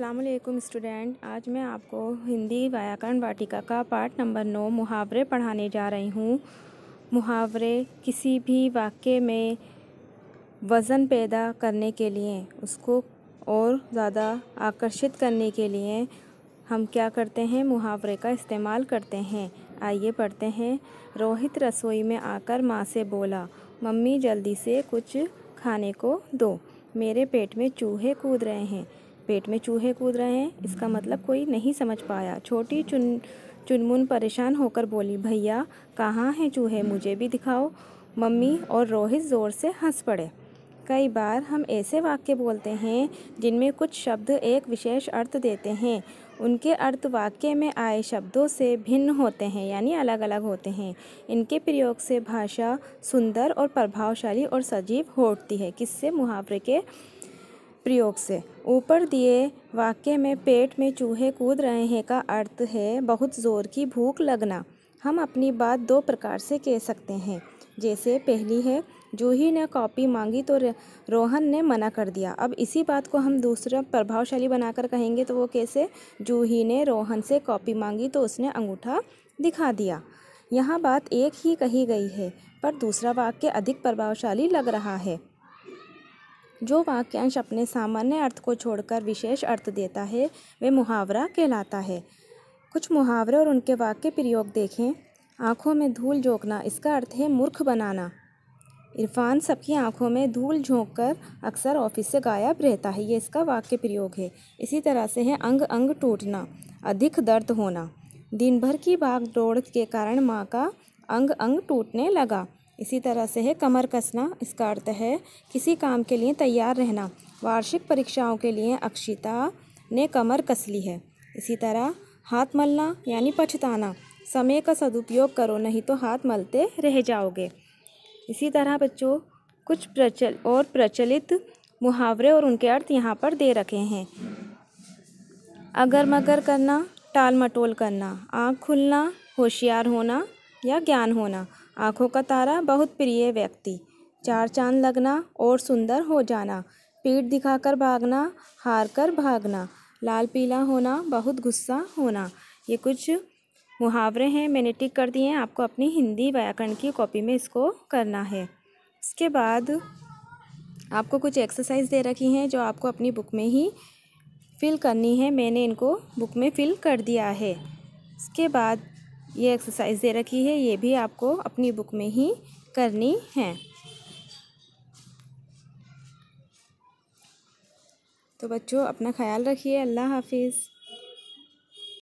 वालेकुम स्टूडेंट आज मैं आपको हिंदी व्याकरण वाटिका का पार्ट नंबर नौ मुहावरे पढ़ाने जा रही हूँ मुहावरे किसी भी वाक्य में वज़न पैदा करने के लिए उसको और ज़्यादा आकर्षित करने के लिए हम क्या करते हैं मुहावरे का इस्तेमाल करते हैं आइए पढ़ते हैं रोहित रसोई में आकर माँ से बोला मम्मी जल्दी से कुछ खाने को दो मेरे पेट में चूहे कूद रहे हैं पेट में चूहे कूद रहे हैं इसका मतलब कोई नहीं समझ पाया छोटी चुन चुनमुन परेशान होकर बोली भैया कहाँ हैं चूहे मुझे भी दिखाओ मम्मी और रोहित ज़ोर से हंस पड़े कई बार हम ऐसे वाक्य बोलते हैं जिनमें कुछ शब्द एक विशेष अर्थ देते हैं उनके अर्थ वाक्य में आए शब्दों से भिन्न होते हैं यानी अलग अलग होते हैं इनके प्रयोग से भाषा सुंदर और प्रभावशाली और सजीव होती है किससे मुहावरे के प्रयोग से ऊपर दिए वाक्य में पेट में चूहे कूद रहे हैं का अर्थ है बहुत ज़ोर की भूख लगना हम अपनी बात दो प्रकार से कह सकते हैं जैसे पहली है जूही ने कॉपी मांगी तो रोहन ने मना कर दिया अब इसी बात को हम दूसरा प्रभावशाली बनाकर कहेंगे तो वो कैसे जूही ने रोहन से कॉपी मांगी तो उसने अंगूठा दिखा दिया यहाँ बात एक ही कही गई है पर दूसरा वाक्य अधिक प्रभावशाली लग रहा है जो वाक्यांश अपने सामान्य अर्थ को छोड़कर विशेष अर्थ देता है वे मुहावरा कहलाता है कुछ मुहावरे और उनके वाक्य प्रयोग देखें आँखों में धूल झोंकना इसका अर्थ है मूर्ख बनाना इरफान सबकी आंखों में धूल झोंक कर अक्सर ऑफिस से गायब रहता है ये इसका वाक्य प्रयोग है इसी तरह से है अंग अंग टूटना अधिक दर्द होना दिन भर की भाग दौड़ के कारण माँ का अंग अंग टूटने लगा इसी तरह से है कमर कसना इसका अर्थ है किसी काम के लिए तैयार रहना वार्षिक परीक्षाओं के लिए अक्षिता ने कमर कस ली है इसी तरह हाथ मलना यानी पछताना समय का सदुपयोग करो नहीं तो हाथ मलते रह जाओगे इसी तरह बच्चों कुछ प्रचल और प्रचलित मुहावरे और उनके अर्थ यहाँ पर दे रखे हैं अगर मगर करना टाल मटोल करना आँख खुलना होशियार होना या ज्ञान होना आँखों का तारा बहुत प्रिय व्यक्ति चार चांद लगना और सुंदर हो जाना पीठ दिखाकर भागना हार कर भागना लाल पीला होना बहुत गुस्सा होना ये कुछ मुहावरे हैं मैंने टिक कर दिए हैं आपको अपनी हिंदी व्याकरण की कॉपी में इसको करना है इसके बाद आपको कुछ एक्सरसाइज दे रखी हैं जो आपको अपनी बुक में ही फ़िल करनी है मैंने इनको बुक में फ़िल कर दिया है इसके बाद ये एक्सरसाइज दे रखी है ये भी आपको अपनी बुक में ही करनी है तो बच्चों अपना ख्याल रखिए अल्लाह हाफिज़